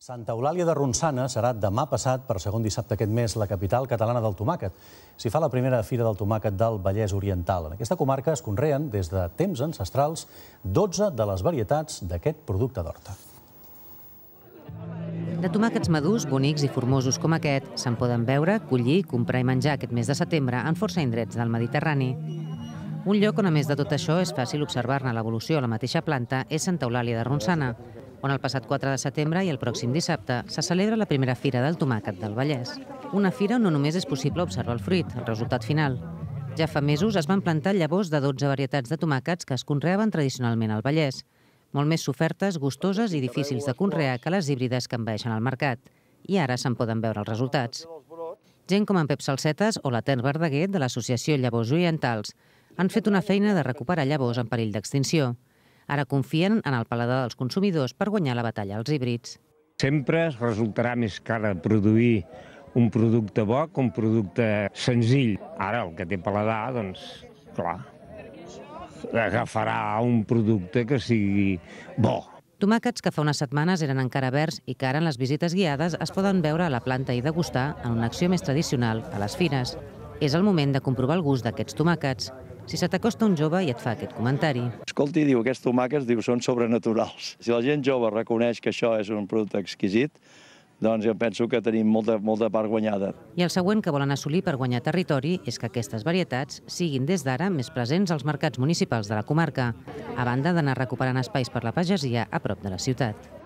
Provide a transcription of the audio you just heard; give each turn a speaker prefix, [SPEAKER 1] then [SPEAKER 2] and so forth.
[SPEAKER 1] Santa Eulàlia de Ronçana serà demà passat, per segon dissabte aquest mes, la capital catalana del tomàquet. S'hi fa la primera fira del tomàquet del Vallès Oriental. En aquesta comarca es conreen, des de temps ancestrals, 12 de les varietats d'aquest producte d'horta.
[SPEAKER 2] De tomàquets madurs, bonics i formosos com aquest, se'n poden veure, collir, comprar i menjar aquest mes de setembre en força indrets del Mediterrani. Un lloc on, a més de tot això, és fàcil observar-ne l'evolució a la mateixa planta és Santa Eulàlia de Ronçana, on el passat 4 de setembre i el pròxim dissabte se celebra la primera Fira del Tomàquet del Vallès. Una fira on no només és possible observar el fruit, el resultat final. Ja fa mesos es van plantar llavors de 12 varietats de tomàquets que es conreaven tradicionalment al Vallès, molt més sofertes, gustoses i difícils de conrear que les híbrides que envaeixen al mercat. I ara se'n poden veure els resultats. Gent com en Pep Salsetes o la Ter Verdaguer de l'Associació Llavors Orientals han fet una feina de recuperar llavors en perill d'extinció. Ara confien en el paladar dels consumidors per guanyar la batalla als híbrids.
[SPEAKER 3] Sempre resultarà més cara produir un producte bo que un producte senzill. Ara el que té paladar, doncs, clar, agafarà un producte que sigui bo.
[SPEAKER 2] Tomàquets que fa unes setmanes eren encara verds i que ara en les visites guiades es poden veure a la planta i degustar en una acció més tradicional, a les fines. És el moment de comprovar el gust d'aquests tomàquets. Si se t'acosta un jove i et fa aquest comentari.
[SPEAKER 4] Escolti, diu, aquests tomàquets diu, són sobrenaturals. Si la gent jove reconeix que això és un producte exquisit, doncs jo penso que tenim molta, molta part guanyada.
[SPEAKER 2] I el següent que volen assolir per guanyar territori és que aquestes varietats siguin des d'ara més presents als mercats municipals de la comarca, a banda d'anar recuperant espais per la pagesia a prop de la ciutat.